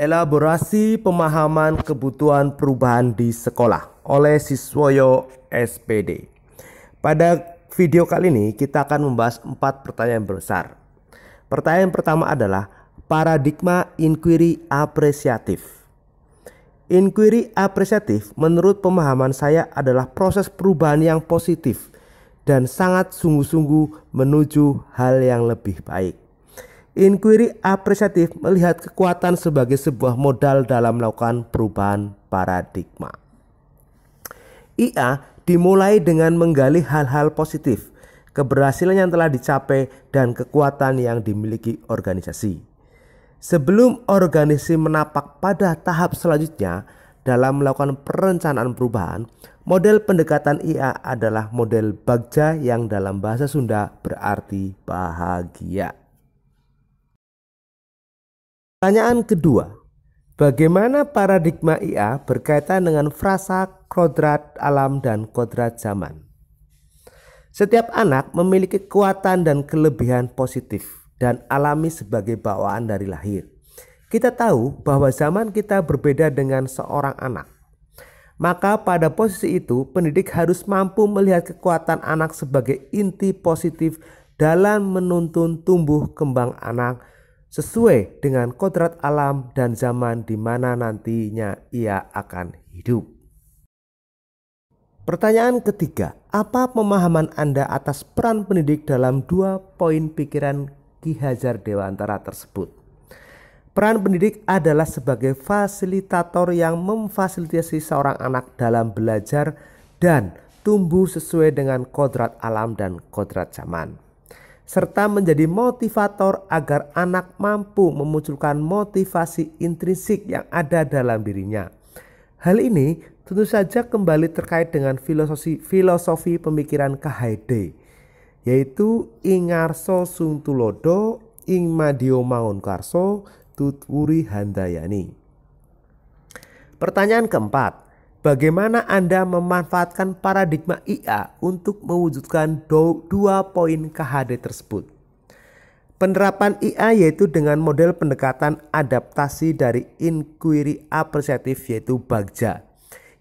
Elaborasi pemahaman kebutuhan perubahan di sekolah oleh Siswoyo SPD. Pada video kali ini kita akan membahas empat pertanyaan besar. Pertanyaan pertama adalah paradigma inquiry apresiatif. Inquiry apresiatif menurut pemahaman saya adalah proses perubahan yang positif dan sangat sungguh-sungguh menuju hal yang lebih baik. Inquiry apresiatif melihat kekuatan sebagai sebuah modal dalam melakukan perubahan paradigma. IA dimulai dengan menggali hal-hal positif, keberhasilan yang telah dicapai, dan kekuatan yang dimiliki organisasi. Sebelum organisasi menapak pada tahap selanjutnya dalam melakukan perencanaan perubahan, model pendekatan IA adalah model bagja yang dalam bahasa Sunda berarti bahagia. Pertanyaan kedua, bagaimana paradigma IA berkaitan dengan frasa kodrat alam dan kodrat zaman? Setiap anak memiliki kekuatan dan kelebihan positif dan alami sebagai bawaan dari lahir. Kita tahu bahwa zaman kita berbeda dengan seorang anak. Maka pada posisi itu pendidik harus mampu melihat kekuatan anak sebagai inti positif dalam menuntun tumbuh kembang anak sesuai dengan kodrat alam dan zaman di mana nantinya ia akan hidup. Pertanyaan ketiga, apa pemahaman Anda atas peran pendidik dalam dua poin pikiran Ki Hajar Dewantara tersebut? Peran pendidik adalah sebagai fasilitator yang memfasilitasi seorang anak dalam belajar dan tumbuh sesuai dengan kodrat alam dan kodrat zaman serta menjadi motivator agar anak mampu memunculkan motivasi intrinsik yang ada dalam dirinya. Hal ini tentu saja kembali terkait dengan filosofi filosofi pemikiran KHD yaitu Ingarso Suntulodo Ingmadio Karso Tutwuri Handayani. Pertanyaan keempat, Bagaimana Anda memanfaatkan paradigma IA untuk mewujudkan dua poin KHD tersebut? Penerapan IA yaitu dengan model pendekatan adaptasi dari inquiry apresiatif yaitu bagja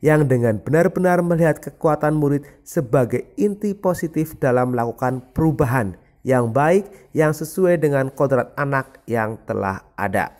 yang dengan benar-benar melihat kekuatan murid sebagai inti positif dalam melakukan perubahan yang baik yang sesuai dengan kodrat anak yang telah ada.